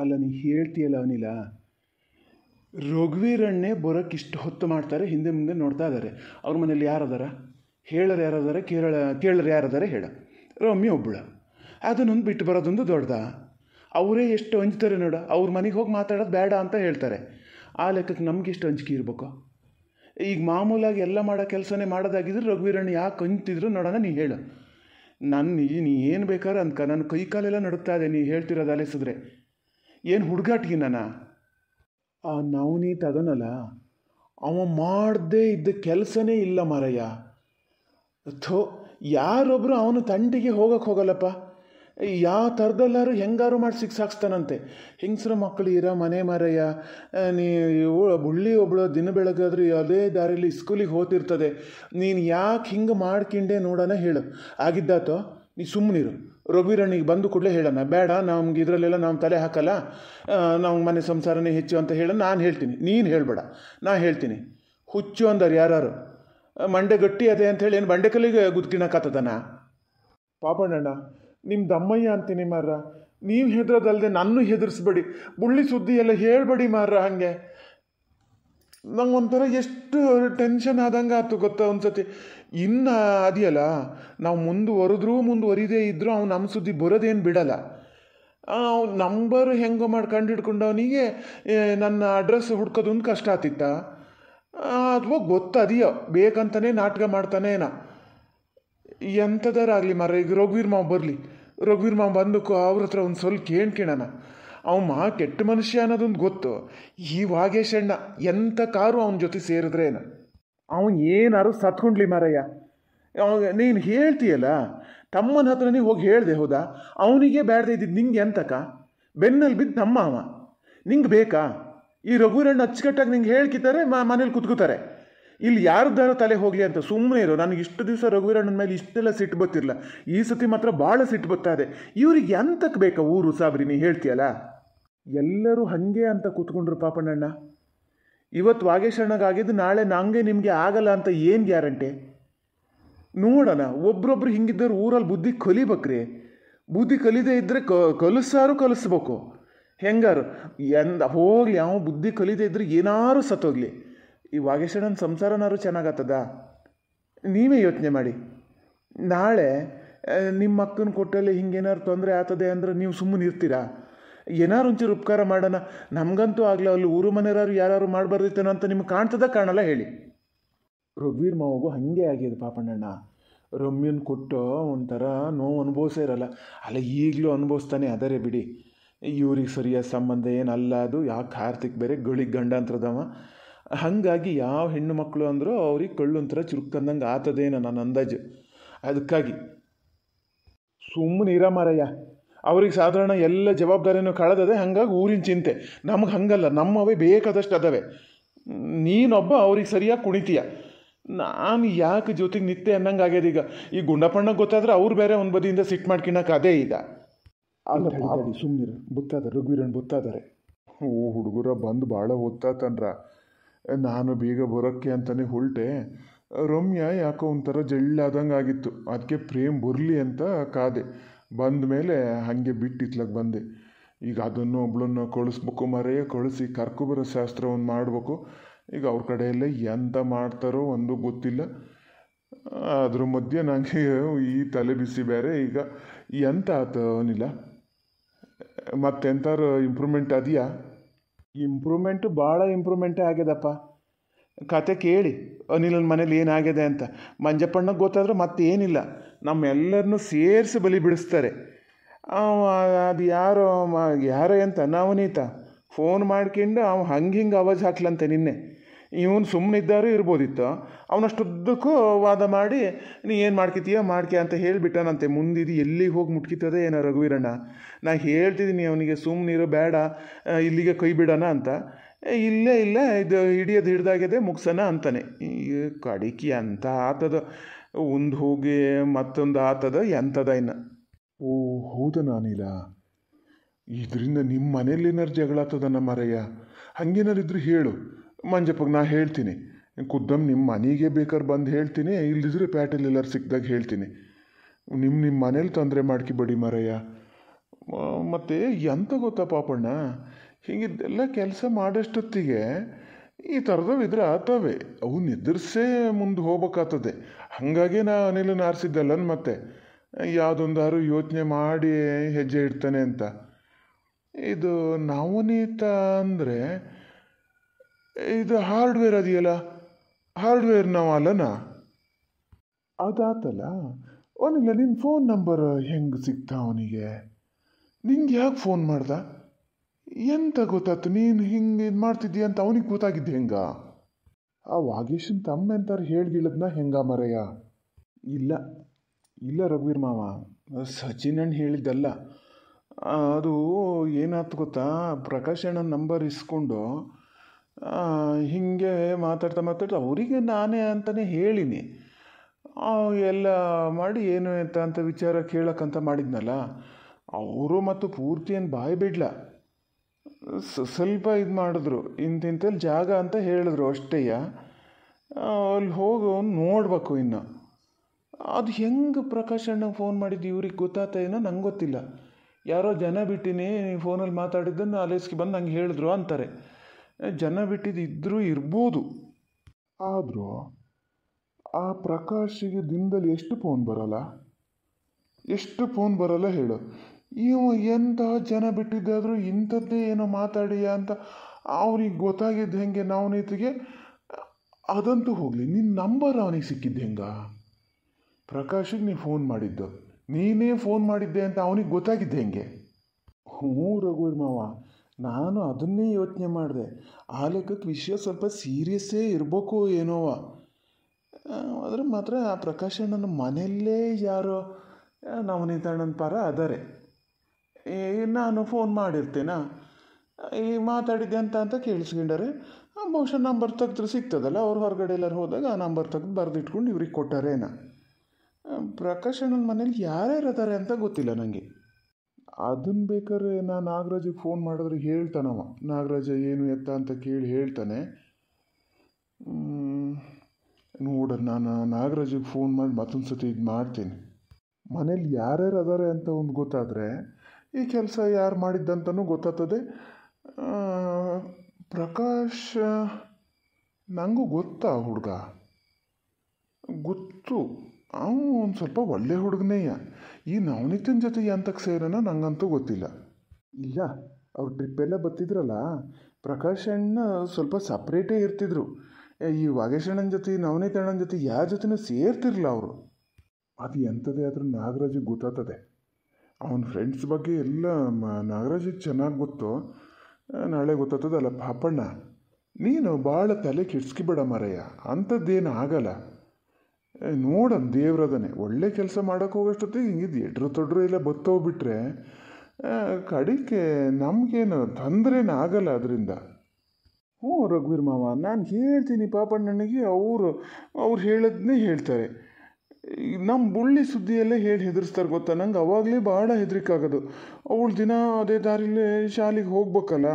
ಅಲ್ಲ ನೀ ಹೇಳ್ತೀಯಲ್ಲ ಅನಿಲ ರಘುವೀರಣ್ಣೆ ಇಷ್ಟು ಹೊತ್ತು ಮಾಡ್ತಾರೆ ಹಿಂದೆ ಮುಂದೆ ನೋಡ್ತಾ ಇದ್ದಾರೆ ಅವ್ರ ಮನೇಲಿ ಯಾರದಾರ ಹೇಳರು ಯಾರದಾರ ಕೇರಳ ಕೇಳರು ಯಾರದಾರ ಹೇಳ ರಮ್ಮಿ ಒಬ್ಬಳು ಅದನ್ನೊಂದು ಬಿಟ್ಟು ಬರೋದೊಂದು ದೊಡ್ಡದ ಅವರೇ ಎಷ್ಟು ಹಂಚ್ತಾರೆ ನೋಡ ಅವ್ರ ಮನೆಗೆ ಹೋಗಿ ಮಾತಾಡೋದು ಬೇಡ ಅಂತ ಹೇಳ್ತಾರೆ ಆ ಲೆಕ್ಕಕ್ಕೆ ನಮ್ಗೆ ಎಷ್ಟು ಅಂಜಿಕೆ ಇರಬೇಕು ಈಗ ಮಾಮೂಲಾಗಿ ಎಲ್ಲ ಮಾಡೋ ಕೆಲಸನೇ ಮಾಡೋದಾಗಿದ್ರೆ ರಘುವೀರಣ್ಣ ಯಾಕೆ ಹಂಚ್ತಿದ್ರು ನೋಡೋಣ ನೀ ಹೇಳು ನನ್ನ ಏನು ಬೇಕಾದ್ರೆ ಅಂದ್ಕ ನನ್ನ ಕೈಕಾಲೆಲ್ಲ ನಡುತ್ತಾ ಇದೆ ನೀ ಹೇಳ್ತಿರೋದು ಅಲೆಸಿದ್ರೆ ಏನು ಹುಡುಗಾಟಿಗಿನ ಆ ನವನೀತ್ ಅದನಲ್ಲ ಅವ ಮಾಡದೇ ಇದ್ದ ಕೆಲಸನೇ ಇಲ್ಲ ಮಾರಯ್ಯ ಥೋ ಯಾರೊಬ್ಬರು ಅವನ ತಂಟಿಗೆ ಹೋಗಕ್ಕೆ ಹೋಗಲ್ಲಪ್ಪ ಯಾವ ಥರದಲ್ಲಾರು ಹೆಂಗಾರು ಮಾಡಿ ಸಿಕ್ಸಾಕ್ಸ್ತಾನಂತೆ ಹಿಂಗ್ಸ್ರ ಮಕ್ಕಳು ಇರೋ ಮನೆ ಮಾರಯ್ಯ ನೀ ಬುಳ್ಳಿ ಒಬ್ಳು ದಿನ ಬೆಳಗಾದ್ರೂ ಅದೇ ದಾರಿಲಿ ಸ್ಕೂಲಿಗೆ ಹೋಗ್ತಿರ್ತದೆ ನೀನು ಯಾಕೆ ಹಿಂಗೆ ಮಾಡ್ಕಿಂಡೆ ನೋಡೋಣ ಹೇಳು ಆಗಿದ್ದಾತೋ ನೀ ಸುಮ್ಮನಿರು ರವಿರಣ್ಣಿಗೆ ಬಂದು ಕೂಡಲೇ ಹೇಳೋಣ ಬೇಡ ನಮ್ಗೆ ಇದರಲ್ಲೆಲ್ಲ ನಾವು ತಲೆ ಹಾಕಲ್ಲ ನಾವು ಮನೆ ಸಂಸಾರನೇ ಹೆಚ್ಚು ಅಂತ ಹೇಳೋಣ ನಾನು ಹೇಳ್ತೀನಿ ನೀನು ಹೇಳಬೇಡ ನಾನು ಹೇಳ್ತೀನಿ ಹುಚ್ಚು ಅಂದರು ಯಾರು ಮಂಡೆ ಗಟ್ಟಿ ಅದೇ ಅಂಥೇಳಿ ಏನು ಬಂಡೆಕಲ್ಲಿಗೆ ಗುದ್ಕಿಣಕತ್ತದನ ಪಾಪಣ್ಣಣ್ಣ ನಿಮ್ಮ ದಮ್ಮಯ್ಯ ಅಂತೀನಿ ಮಾರ್ರ ನೀವು ಹೆದರೋದಲ್ಲದೆ ನನ್ನೂ ಹೆದರ್ಸ್ಬೇಡಿ ಬುಳ್ಳಿ ಸುದ್ದಿ ಎಲ್ಲ ಹೇಳಬೇಡಿ ಮಾರ್ರ ಹಾಗೆ ನಂಗೆ ಒಂಥರ ಎಷ್ಟು ಟೆನ್ಷನ್ ಆದಂಗೆ ಆಯ್ತು ಗೊತ್ತಾ ಒಂದ್ಸತಿ ಇನ್ನು ಅದಿಯಲ್ಲ ನಾವು ಮುಂದುವರೆದ್ರೂ ಮುಂದುವರಿದೇ ಇದ್ದರೂ ಅವ್ನು ನಮ್ಮ ಸುದ್ದಿ ಬರೋದೇನು ಬಿಡಲ್ಲ ನಂಬರ್ ಹೆಂಗೋ ಮಾಡಿ ಕಂಡು ಹಿಡ್ಕೊಂಡವನಿಗೆ ನನ್ನ ಅಡ್ರೆಸ್ ಹುಡ್ಕೋದು ಒಂದು ಕಷ್ಟ ಆತಿತ್ತ ಅಥವಾ ಗೊತ್ತದಿಯೋ ಬೇಕಂತನೇ ನಾಟಕ ಮಾಡ್ತಾನೇನ ಎಂಥದಾರಾಗಲಿ ಮರ ಈಗ ರಘುವೀರ್ ಮಾವ ಬರಲಿ ರಘುವೀರ್ ಮಾವ ಬಂದಕ್ಕೂ ಅವ್ರ ಹತ್ರ ಒಂದು ಸ್ವಲ್ಪ ಕೇಣ್ಕಿಣನ ಅವ ಮಹಾ ಕೆಟ್ಟ ಮನುಷ್ಯ ಅನ್ನೋದೊಂದು ಗೊತ್ತು ಈ ಅಣ್ಣ ಎಂಥ ಕಾರು ಅವನ ಜೊತೆ ಸೇರಿದ್ರೇನು ಅವನು ಏನಾರು ಸತ್ಕೊಂಡ್ಲಿ ಮಾರಯ್ಯ ನೀನು ಹೇಳ್ತೀಯಲ್ಲ ತಮ್ಮನ ಹತ್ರ ನೀವು ಹೋಗಿ ಹೇಳಿದೆ ಹೌದಾ ಅವನಿಗೆ ಬೇಡದೆ ಇದ್ದಿದ್ದು ನಿಂಗೆ ಎಂತಕ ಬೆನ್ನಲ್ಲಿ ಬಿದ್ದು ನಮ್ಮ ಅವ ನಿಂಗೆ ಬೇಕಾ ಈ ರಘುರಣ್ಣ ಅಚ್ಚುಕಟ್ಟಾಗಿ ನಿಂಗೆ ಹೇಳ್ಕಿದ್ದಾರೆ ಮನೇಲಿ ಕುತ್ಕೋತಾರೆ ಇಲ್ಲಿ ಯಾರ್ದಾರು ತಲೆ ಹೋಗಲಿ ಅಂತ ಸುಮ್ಮನೆ ಇರೋ ನನಗೆ ಇಷ್ಟು ದಿವಸ ರಘುವೀರಣ್ಣನ ಮೇಲೆ ಇಷ್ಟೆಲ್ಲ ಸಿಟ್ಟು ಬತ್ತಿರಲ್ಲ ಈ ಸತಿ ಮಾತ್ರ ಭಾಳ ಸಿಟ್ಟು ಬತ್ತಾ ಇದೆ ಇವ್ರಿಗೆ ಎಂತಕ್ಕೆ ಬೇಕಾ ಊರು ಸಾಬ್ರಿ ನೀ ಹೇಳ್ತೀಯಲ್ಲ ಎಲ್ಲರೂ ಹಾಗೆ ಅಂತ ಕೂತ್ಕೊಂಡ್ರು ಪಾಪಣ್ಣಣ್ಣ ಇವತ್ತು ವಾಗೇಶಣ್ಣಗಾಗಿದ್ದು ನಾಳೆ ನಂಗೆ ನಿಮಗೆ ಆಗಲ್ಲ ಅಂತ ಏನು ಗ್ಯಾರಂಟಿ ನೋಡೋಣ ಒಬ್ರೊಬ್ರು ಹಿಂಗಿದ್ದರು ಊರಲ್ಲಿ ಬುದ್ಧಿ ಕಲಿಬೇಕ್ರಿ ಬುದ್ಧಿ ಕಲಿದೆ ಇದ್ದರೆ ಕಲಿಸಾರು ಕಲಿಸ್ಬೇಕು ಹೆಂಗಾರು ಎಂದ ಹೋಗ್ಲಿ ಅವನು ಬುದ್ಧಿ ಕಲಿದೆ ಇದ್ದರೆ ಏನಾರು ಸತ್ತೋಗ್ಲಿ ಈ ವಾಗೇಶಣ್ಣನ ಸಂಸಾರನಾರು ಚೆನ್ನಾಗತ್ತದ ನೀವೇ ಯೋಚನೆ ಮಾಡಿ ನಾಳೆ ನಿಮ್ಮ ಅಕ್ಕನ ಕೊಟ್ಟಲ್ಲಿ ಹಿಂಗೇನಾರು ತೊಂದರೆ ಆಗ್ತದೆ ಅಂದ್ರೆ ನೀವು ಸುಮ್ಮನೆ ಇರ್ತೀರಾ ಏನಾರು ಒಂಚೂರು ಉಪಕಾರ ಮಾಡೋಣ ನಮಗಂತೂ ಆಗಲೇ ಅಲ್ಲಿ ಊರು ಮನೆಯವರು ಯಾರು ಮಾಡಬಾರ್ದಿತ್ತೇನೋ ಅಂತ ನಿಮ್ಗೆ ಕಾಣ್ತದ ಕಾಣಲ್ಲ ಹೇಳಿ ರಘುವೀರ್ ಮಾವಗು ಹಾಗೆ ಆಗಿದೆ ಪಾಪಣ್ಣಣ್ಣ ರಮ್ಯನ್ ಕೊಟ್ಟು ಒಂಥರ ನೋವು ಅನುಭವಿಸೇ ಇರಲ್ಲ ಅಲ್ಲ ಈಗಲೂ ಅನುಭವಿಸ್ತಾನೆ ಅದರೇ ಬಿಡಿ ಇವ್ರಿಗೆ ಸರಿಯಾದ ಸಂಬಂಧ ಏನಲ್ಲ ಅದು ಯಾಕೆ ಕಾರ್ತಿಕ್ ಬೇರೆ ಗಳಿಗೆ ಗಂಡಾಂತರದವ ಹಾಗಾಗಿ ಯಾವ ಹೆಣ್ಣು ಮಕ್ಕಳು ಅಂದರೂ ಅವ್ರಿಗೆ ಕಳ್ಳೊಂಥರ ಚುರುಕಂದಂಗೆ ಆತದೇನೋ ನನ್ನ ಅಂದಾಜು ಅದಕ್ಕಾಗಿ ಸುಮ್ಮನೆ ಇರ ಮಾರಯ್ಯ ಅವ್ರಿಗೆ ಸಾಧಾರಣ ಎಲ್ಲ ಜವಾಬ್ದಾರಿನೂ ಕಳೆದದೆ ಹಂಗಾಗಿ ಊರಿನ ಚಿಂತೆ ನಮ್ಗೆ ಹಂಗಲ್ಲ ನಮ್ಮವೇ ಬೇಕಾದಷ್ಟು ಅದಾವೆ ನೀನೊಬ್ಬ ಅವ್ರಿಗೆ ಸರಿಯಾಗಿ ಕುಣಿತೀಯ ನಾನು ಯಾಕೆ ಜೊತೆಗೆ ನಿತ್ಯ ಅನ್ನಂಗೆ ಈಗ ಈ ಗುಂಡಪ್ಪಣ್ಣಗೆ ಗೊತ್ತಾದ್ರೆ ಅವ್ರು ಬೇರೆ ಒಂದು ಬದಿಯಿಂದ ಸಿಟ್ ಮಾಡ್ಕೊಳಕ್ಕೆ ಅದೇ ಈಗ ಅಲ್ಲ ಸುಮ್ಮನೆ ಬುತ್ತಾದ ರಘುವೀರನ್ ಬುತ್ತಾದಾರೆ ಓ ಹುಡುಗರ ಬಂದು ಭಾಳ ಒತ್ತಾತನ್ರ ನಾನು ಬೀಗ ಬರೋಕ್ಕೆ ಅಂತಾನೆ ಹೊಲ್ಟೆ ರಮ್ಯ ಯಾಕೋ ಒಂಥರ ಜಳ್ಳಾದಂಗೆ ಆಗಿತ್ತು ಅದಕ್ಕೆ ಪ್ರೇಮ್ ಬರಲಿ ಅಂತ ಕಾದೆ ಬಂದ ಮೇಲೆ ಹಾಗೆ ಬಿಟ್ಟು ಬಂದೆ ಈಗ ಅದನ್ನು ಒಬ್ಳನ್ನು ಕಳಿಸ್ಬೇಕು ಮರೆಯ ಕಳಿಸಿ ಕರ್ಕುಬರ ಶಾಸ್ತ್ರವನ್ನು ಮಾಡಬೇಕು ಈಗ ಅವ್ರ ಕಡೆಯಲ್ಲೇ ಎಂತ ಮಾಡ್ತಾರೋ ಒಂದು ಗೊತ್ತಿಲ್ಲ ಅದ್ರ ಮಧ್ಯೆ ನನಗೆ ಈ ತಲೆ ಬಿಸಿ ಬೇರೆ ಈಗ ಎಂತ ಆತನಿಲ್ಲ ಮತ್ತೆಂಥಾರು ಇಂಪ್ರೂವ್ಮೆಂಟ್ ಅದೆಯಾ ಇಂಪ್ರೂವ್ಮೆಂಟು ಭಾಳ ಇಂಪ್ರೂವ್ಮೆಂಟೇ ಆಗ್ಯದಪ್ಪ ಕತೆ ಕೇಳಿ ಅನಿಲನ ಮನೇಲಿ ಏನಾಗಿದೆ ಅಂತ ಮಂಜಪ್ಪಣ್ಣಗೆ ಗೊತ್ತಾದ್ರೆ ಮತ್ತೇನಿಲ್ಲ ನಮ್ಮೆಲ್ಲರನ್ನೂ ಸೇರಿಸಿ ಬಲಿ ಬಿಡಿಸ್ತಾರೆ ಅದು ಯಾರೋ ಯಾರೇ ಅಂತ ನವನೀತ ಫೋನ್ ಮಾಡ್ಕೊಂಡು ಅವ ಹಂಗೆ ಹಿಂಗೆ ಅವಾಜ್ ಹಾಕ್ಲಂತೆ ನಿನ್ನೆ ಇವನು ಸುಮ್ಮನಿದ್ದಾರೂ ಇರ್ಬೋದಿತ್ತು ಅವನಷ್ಟುದ್ದಕ್ಕೂ ವಾದ ಮಾಡಿ ನೀ ಏನು ಮಾಡ್ಕಿತೀಯ ಮಾಡ್ಕೆ ಅಂತ ಹೇಳಿಬಿಟ್ಟನಂತೆ ಮುಂದಿದ್ದು ಎಲ್ಲಿಗೆ ಹೋಗಿ ಮುಟ್ಕಿತದೆ ಏನೋ ರಘುವೀರಣ್ಣ ನಾ ಹೇಳ್ತಿದ್ದೀನಿ ಅವನಿಗೆ ಇರೋ ಬೇಡ ಇಲ್ಲಿಗೆ ಕೈ ಬಿಡೋಣ ಅಂತ ಇಲ್ಲೇ ಇಲ್ಲ ಇದು ಹಿಡಿಯೋದು ಹಿಡ್ದಾಗಿದೆ ಮುಗ್ಸೋಣ ಅಂತಾನೆ ಈ ಕಡಿಕೆ ಅಂತ ಆತದ ಒಂದು ಹೋಗಿ ಮತ್ತೊಂದು ಆತದ ಎಂಥದ ಇನ್ನು ಓ ಹೌದ ನಾನಿಲ್ಲ ಇದರಿಂದ ನಿಮ್ಮ ಮನೇಲಿ ಏನಾರು ಜಗಳ ನಮ್ಮ ಮರಯ್ಯ ಹಂಗೇನಾರು ಹೇಳು ಮಂಜಪ್ಪಗೆ ನಾ ಹೇಳ್ತೀನಿ ಖುದ್ದಮ್ ನಿಮ್ಮ ಮನೆಗೆ ಬೇಕಾದ್ರೆ ಬಂದು ಹೇಳ್ತೀನಿ ಇಲ್ಲದಿದ್ರೆ ಪ್ಯಾಟಲ್ಲಿ ಎಲ್ಲರೂ ಸಿಕ್ಕಿದಾಗ ಹೇಳ್ತೀನಿ ನಿಮ್ಮ ನಿಮ್ಮ ಮನೇಲಿ ತೊಂದರೆ ಮಾಡ್ಕಿಬೇಡಿ ಮರಯ್ಯ ಮತ್ತು ಎಂತ ಗೊತ್ತಾ ಪಾಪಣ್ಣ ಹೀಗಿದ್ದೆಲ್ಲ ಕೆಲಸ ಮಾಡೋಷ್ಟೊತ್ತಿಗೆ ಈ ಥರದವು ಇದ್ರೆ ಆತವೆ ಅವು ನಿದ್ರಿಸೇ ಮುಂದೆ ಹೋಗ್ಬೇಕಾಗ್ತದೆ ಹಾಗಾಗಿ ನಾ ಅನಿಲನ ಆರಿಸಿದ್ದಲ್ಲನ್ ಮತ್ತೆ ಯಾವುದೊಂದಾರು ಯೋಚನೆ ಮಾಡಿ ಹೆಜ್ಜೆ ಇಡ್ತಾನೆ ಅಂತ ಇದು ನವನೀತ ಅಂದರೆ ಇದು ಹಾರ್ಡ್ವೇರ್ ಅದೆಯಲ್ಲ ಹಾರ್ಡ್ವೇರ್ ನಾವು ಅಲ್ಲನಾ ಅದಾತಲ್ಲ ಅವನಿಲ್ಲ ನಿನ್ನ ಫೋನ್ ನಂಬರ್ ಹೆಂಗೆ ಸಿಗ್ತಾ ಅವನಿಗೆ ನಿಂಗೆ ಯಾಕೆ ಫೋನ್ ಮಾಡ್ದ ಎಂತ ಗೊತ್ತಾಯ್ತು ನೀನು ಹಿಂಗೆ ಇದು ಮಾಡ್ತಿದ್ದೀಯ ಅಂತ ಅವನಿಗೆ ಗೊತ್ತಾಗಿದ್ದೆ ಹೆಂಗ ಆ ವಾಗೇಶನ್ ತಮ್ಮ ಎಂತಾರೆ ಹೇಳಿಗಿಳದ್ನ ಹೆಂಗ ಮರಯ್ಯ ಇಲ್ಲ ಇಲ್ಲ ರಘುವೀರ್ ಮಾವ ಸಚಿನ್ ಅಣ್ಣ ಹೇಳಿದ್ದಲ್ಲ ಅದು ಏನಾಯ್ತು ಗೊತ್ತಾ ಪ್ರಕಾಶ್ ಅಣ್ಣನ ನಂಬರ್ ಇಸ್ಕೊಂಡು ಹೀಗೆ ಮಾತಾಡ್ತಾ ಮಾತಾಡ್ತಾ ಅವರಿಗೆ ನಾನೇ ಅಂತಲೇ ಹೇಳಿನಿ ಎಲ್ಲ ಮಾಡಿ ಏನು ಅಂತ ಅಂತ ವಿಚಾರ ಕೇಳೋಕ್ಕಂತ ಮಾಡಿದ್ನಲ್ಲ ಅವರು ಮತ್ತು ಪೂರ್ತಿ ಏನು ಬಾಯಿ ಬಿಡ್ಲ ಸ್ವಲ್ಪ ಇದು ಮಾಡಿದ್ರು ಇಂತಿಂತಲ್ಲಿ ಜಾಗ ಅಂತ ಹೇಳಿದ್ರು ಅಷ್ಟೇಯ ಅಲ್ಲಿ ಹೋಗೋ ನೋಡಬೇಕು ಇನ್ನು ಅದು ಹೆಂಗೆ ಪ್ರಕಾಶ್ ಅಣ್ಣ ಫೋನ್ ಮಾಡಿದ್ದು ಇವ್ರಿಗೆ ಗೊತ್ತಾತ ಏನೋ ನಂಗೆ ಗೊತ್ತಿಲ್ಲ ಯಾರೋ ಜನ ಬಿಟ್ಟಿನಿ ಫೋನಲ್ಲಿ ಮಾತಾಡಿದ್ದನ್ನು ಆಲೇಸ್ಗೆ ಬಂದು ನಂಗೆ ಹೇಳಿದ್ರು ಅಂತಾರೆ ಜನ ಬಿಟ್ಟಿದ್ದು ಇದ್ದರೂ ಇರ್ಬೋದು ಆದರೂ ಆ ಪ್ರಕಾಶಿಗೆ ದಿನದಲ್ಲಿ ಎಷ್ಟು ಫೋನ್ ಬರೋಲ್ಲ ಎಷ್ಟು ಫೋನ್ ಬರೋಲ್ಲ ಹೇಳು ಇವು ಎಂತಹ ಜನ ಬಿಟ್ಟಿದ್ದಾದರೂ ಇಂಥದ್ದೇ ಏನೋ ಮಾತಾಡಿ ಅಂತ ಅವನಿಗೆ ಗೊತ್ತಾಗಿದ್ದು ಹೆಂಗೆ ನಾವು ನೀತಿಗೆ ಅದಂತೂ ಹೋಗಲಿ ನಿನ್ನ ನಂಬರ್ ಅವನಿಗೆ ಸಿಕ್ಕಿದ್ದು ಹೆಂಗ ಪ್ರಕಾಶಿಗೆ ನೀನು ಫೋನ್ ಮಾಡಿದ್ದು ನೀನೇ ಫೋನ್ ಮಾಡಿದ್ದೆ ಅಂತ ಅವನಿಗೆ ಗೊತ್ತಾಗಿದ್ದೆ ಹೆಂಗೆ ಹ್ಞೂ ರಘುವರ್ ಮಾವ ನಾನು ಅದನ್ನೇ ಯೋಚನೆ ಮಾಡಿದೆ ಆ ಲೆಕ್ಕಕ್ಕೆ ವಿಷಯ ಸ್ವಲ್ಪ ಸೀರಿಯಸ್ಸೇ ಇರಬೇಕು ಏನೋವ ಆದರೆ ಮಾತ್ರ ಆ ಪ್ರಕಾಶ ಅಣ್ಣನ ಮನೆಯಲ್ಲೇ ಯಾರೋ ನವನೀತಣ್ಣನ ಪರ ಅದಾರೆ ಏ ನಾನು ಫೋನ್ ಮಾಡಿರ್ತೇನಾ ಈ ಮಾತಾಡಿದ್ದೆ ಅಂತ ಅಂತ ಕೇಳಿಸ್ಕೊಂಡರೆ ಬಹುಶಃ ನಂಬರ್ ತೆಗೆದ್ರೆ ಸಿಗ್ತದಲ್ಲ ಅವ್ರು ಹೊರಗಡೆ ಎಲ್ಲರೂ ಹೋದಾಗ ಆ ನಂಬರ್ ತೆಗೆದು ಬರೆದಿಟ್ಕೊಂಡು ಇವ್ರಿಗೆ ಕೊಟ್ಟಾರೇನ ಪ್ರಕಾಶ್ ಅಣ್ಣನ ಮನೇಲಿ ಯಾರ್ಯಾರು ಇದ್ದಾರೆ ಅಂತ ಗೊತ್ತಿಲ್ಲ ನನಗೆ ಅದನ್ನು ಬೇಕಾದ್ರೆ ನಾನು ನಾಗರಾಜಿಗೆ ಫೋನ್ ಮಾಡಿದ್ರೆ ಹೇಳ್ತಾನವ ನಾಗರಾಜ ಏನು ಎತ್ತ ಅಂತ ಕೇಳಿ ಹೇಳ್ತಾನೆ ನೋಡ ನಾನು ನಾಗರಾಜಿಗೆ ಫೋನ್ ಮಾಡಿ ಮತ್ತೊಂದು ಸತಿ ಇದು ಮಾಡ್ತೀನಿ ಮನೇಲಿ ಯಾರ್ಯಾರು ಅದಾರೆ ಅಂತ ಒಂದು ಗೊತ್ತಾದರೆ ಈ ಕೆಲಸ ಯಾರು ಮಾಡಿದ್ದಂತನೂ ಗೊತ್ತಾಗ್ತದೆ ಪ್ರಕಾಶ್ ನನಗೂ ಗೊತ್ತಾ ಹುಡುಗ ಗೊತ್ತು ಅವನು ಒಂದು ಸ್ವಲ್ಪ ಒಳ್ಳೆ ಹುಡುಗನೇಯ ಈ ನವನೀತನ ಜೊತೆ ಎಂತಕ್ಕೆ ಸೇರೋಣ ನನಗಂತೂ ಗೊತ್ತಿಲ್ಲ ಇಲ್ಲ ಅವ್ರ ಟ್ರಿಪ್ಪೆಲ್ಲ ಬರ್ತಿದ್ರಲ್ಲ ಪ್ರಕಾಶ್ ಅಣ್ಣ ಸ್ವಲ್ಪ ಸಪ್ರೇಟೇ ಇರ್ತಿದ್ರು ಈ ಅಣ್ಣನ ಜೊತೆ ನವನೀತ ಅಣ್ಣನ ಜೊತೆ ಯಾರ ಜೊತೆನೂ ಸೇರ್ತಿರಲಿಲ್ಲ ಅವರು ಅದು ಎಂಥದೇ ಆದರೂ ನಾಗರಾಜಿಗೆ ಗೊತ್ತಾಗ್ತದೆ ಅವನ ಫ್ರೆಂಡ್ಸ್ ಬಗ್ಗೆ ಎಲ್ಲ ಮ ನಾಗರಾಜಿಗೆ ಚೆನ್ನಾಗಿ ಗೊತ್ತು ನಾಳೆ ಗೊತ್ತಾಗ್ತದಲ್ಲ ಪಾಪಣ್ಣ ನೀನು ಭಾಳ ತಲೆ ಕೆಡ್ಸ್ಕಿಬೇಡ ಮಾರಯ್ಯ ಅಂಥದ್ದೇನು ಆಗಲ್ಲ ನೋಡೋಣ ದೇವ್ರದನೇ ಒಳ್ಳೆ ಕೆಲಸ ಮಾಡೋಕೆ ಹೋಗೋಷ್ಟೊತ್ತಿಗೆ ಹಿಂಗಿದ್ದು ಎಡ್ರು ತೊಡ್ರು ಇಲ್ಲ ಬತ್ತೋಗ್ಬಿಟ್ರೆ ಕಡಿಕೆ ನಮಗೇನು ತೊಂದ್ರೇನು ಆಗಲ್ಲ ಅದರಿಂದ ಹ್ಞೂ ರಘುವೀರ್ ಮಾವ ನಾನು ಹೇಳ್ತೀನಿ ಪಾಪಣ್ಣನಿಗೆ ಅವರು ಅವ್ರು ಹೇಳೋದನ್ನೇ ಹೇಳ್ತಾರೆ ನಮ್ಮ ಬುಳ್ಳಿ ಸುದ್ದಿಯಲ್ಲೇ ಹೇಳಿ ಹೆದರ್ಸ್ತಾರೆ ಗೊತ್ತಾ ನಂಗೆ ಅವಾಗಲೇ ಭಾಳ ಹೆದರಿಕಾಗೋದು ಅವಳು ದಿನ ಅದೇ ದಾರಿಲೇ ಶಾಲೆಗೆ ಹೋಗ್ಬೇಕಲ್ಲ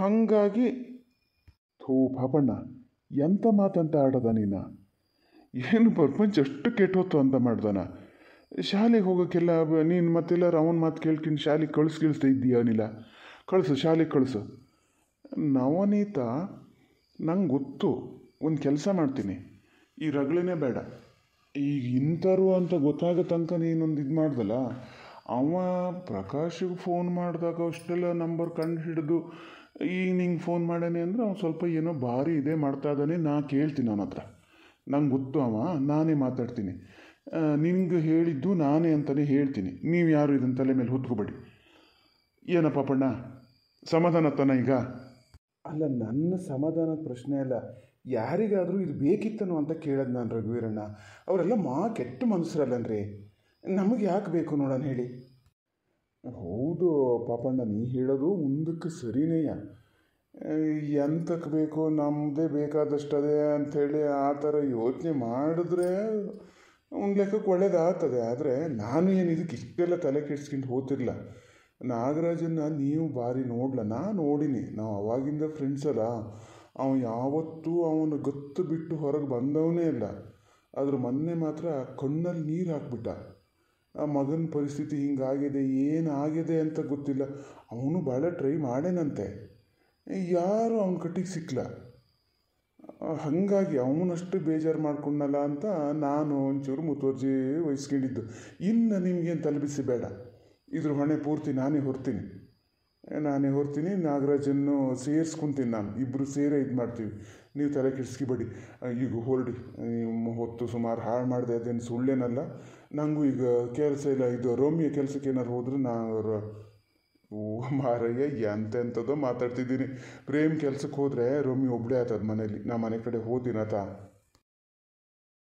ಹಾಗಾಗಿ ಥೂ ಪಾಪಣ್ಣ ಎಂಥ ಮಾತಂತ ಆಡೋದ ನೀನು ಏನು ಪ್ರಪಂಚ ಅಷ್ಟು ಕೆಟ್ಟೋತು ಅಂತ ಮಾಡ್ದಾನ ಶಾಲೆಗೆ ಹೋಗೋಕ್ಕೆಲ್ಲ ನೀನು ಮತ್ತೆಲ್ಲರೂ ಅವನ ಮಾತು ಕೇಳ್ಕೊಂಡು ಶಾಲೆಗೆ ಕಳಿಸ್ ಇದ್ದೀಯ ಅವನಿಲ್ಲ ಕಳಿಸು ಶಾಲೆಗೆ ಕಳಿಸು ನವನೀತ ನಂಗೆ ಗೊತ್ತು ಒಂದು ಕೆಲಸ ಮಾಡ್ತೀನಿ ಈ ರಗಳೇ ಬೇಡ ಈಗ ಇಂಥರು ಅಂತ ಗೊತ್ತಾಗೋ ತನಕ ನೀನೊಂದು ಇದು ಮಾಡ್ದಲ್ಲ ಅವ ಪ್ರಕಾಶಿಗೆ ಫೋನ್ ಮಾಡಿದಾಗ ಅಷ್ಟೆಲ್ಲ ನಂಬರ್ ಕಂಡು ಹಿಡಿದು ಈಗ ನಿಂಗೆ ಫೋನ್ ಮಾಡ್ಯಾನೆ ಅಂದ್ರೆ ಅವ್ನು ಸ್ವಲ್ಪ ಏನೋ ಭಾರಿ ಇದೇ ಮಾಡ್ತಾ ಇದ್ದಾನೆ ನಾ ಕೇಳ್ತೀನಿ ಅವನ ಹತ್ರ ನಂಗೆ ಗೊತ್ತು ಅವ ನಾನೇ ಮಾತಾಡ್ತೀನಿ ನಿನಗೆ ಹೇಳಿದ್ದು ನಾನೇ ಅಂತಲೇ ಹೇಳ್ತೀನಿ ನೀವು ಯಾರು ಇದನ್ನ ತಲೆ ಮೇಲೆ ಹೊತ್ಕೊಬೇಡಿ ಏನಪ್ಪ ಪಣ್ಣ ಸಮಾಧಾನ ತನ ಈಗ ಅಲ್ಲ ನನ್ನ ಸಮಾಧಾನದ ಪ್ರಶ್ನೆ ಅಲ್ಲ ಯಾರಿಗಾದರೂ ಇದು ಬೇಕಿತ್ತನು ಅಂತ ಕೇಳೋದು ನಾನು ರಘುವೀರಣ್ಣ ಅವರೆಲ್ಲ ಮಾ ಕೆಟ್ಟು ಮನಸ್ಸರಲ್ಲನ್ರಿ ನಮಗೆ ಯಾಕೆ ಬೇಕು ನೋಡೋಣ ಹೇಳಿ ಹೌದು ಪಾಪಣ್ಣ ನೀ ಹೇಳೋದು ಮುಂದಕ್ಕೆ ಸರಿನೇಯ ಎಂತಕ್ಕೆ ಬೇಕು ನಮ್ಮದೇ ಬೇಕಾದಷ್ಟದೆ ಅಂಥೇಳಿ ಆ ಥರ ಯೋಚನೆ ಮಾಡಿದ್ರೆ ಒಂದು ಲೆಕ್ಕಕ್ಕೆ ಒಳ್ಳೇದಾಗ್ತದೆ ಆದರೆ ನಾನು ಏನು ಇದಕ್ಕೆ ಇಷ್ಟೆಲ್ಲ ತಲೆ ಕೆಡ್ಸ್ಕೊಂಡು ಹೋತಿರಲ್ಲ ನಾಗರಾಜನ್ನ ನೀವು ಬಾರಿ ನೋಡಲ ನಾ ನೋಡೀನಿ ನಾವು ಅವಾಗಿಂದ ಫ್ರೆಂಡ್ಸ್ ಅವ ಯಾವತ್ತೂ ಅವನು ಗತ್ತು ಬಿಟ್ಟು ಹೊರಗೆ ಬಂದವನೇ ಇಲ್ಲ ಆದರೂ ಮೊನ್ನೆ ಮಾತ್ರ ಕಣ್ಣಲ್ಲಿ ನೀರು ಹಾಕ್ಬಿಟ್ಟ ಆ ಮಗನ ಪರಿಸ್ಥಿತಿ ಹಿಂಗಾಗಿದೆ ಏನಾಗಿದೆ ಅಂತ ಗೊತ್ತಿಲ್ಲ ಅವನು ಭಾಳ ಟ್ರೈ ಮಾಡೇನಂತೆ ಯಾರೂ ಅವನ ಕಟ್ಟಿಗೆ ಸಿಕ್ಕಿಲ್ಲ ಹಾಗಾಗಿ ಅವನಷ್ಟು ಬೇಜಾರು ಮಾಡ್ಕೊಂಡಲ್ಲ ಅಂತ ನಾನು ಒಂಚೂರು ಮುತುವರ್ಜಿ ವಹಿಸ್ಕೊಂಡಿದ್ದು ಇನ್ನು ನಿಮಗೇನು ತಲುಪಿಸಿ ಬೇಡ ಇದ್ರ ಹೊಣೆ ಪೂರ್ತಿ ನಾನೇ ಹೊರ್ತೀನಿ ನಾನೇ ಹೊರ್ತೀನಿ ನಾಗರಾಜನ್ನು ಸೇರಿಸ್ಕೊಂತೀನಿ ನಾನು ಇಬ್ಬರು ಸೇರೇ ಇದು ಮಾಡ್ತೀವಿ ನೀವು ತಲೆ ಕೆಡಿಸ್ಕಿಬೇಡಿ ಈಗ ಹೊರಡಿ ಹೊತ್ತು ಸುಮಾರು ಹಾಳು ಮಾಡಿದೆ ಅದೇನು ಸುಳ್ಳೇನಲ್ಲ ನನಗೂ ಈಗ ಕೆಲಸ ಇಲ್ಲ ಇದು ರೋಮಿಯ ಕೆಲಸಕ್ಕೆ ಏನಾರು ಹೋದ್ರೆ ನಾನು ಓ ಮಾರಯ್ಯ ಎಂಥೆಂಥದ್ದೋ ಮಾತಾಡ್ತಿದ್ದೀನಿ ಪ್ರೇಮ್ ಕೆಲಸಕ್ಕೆ ಹೋದರೆ ರೋಮಿ ಒಬ್ಬಳೇ ಆಯ್ತದ ಮನೇಲಿ ನಾ ಮನೆ ಕಡೆ ತಾ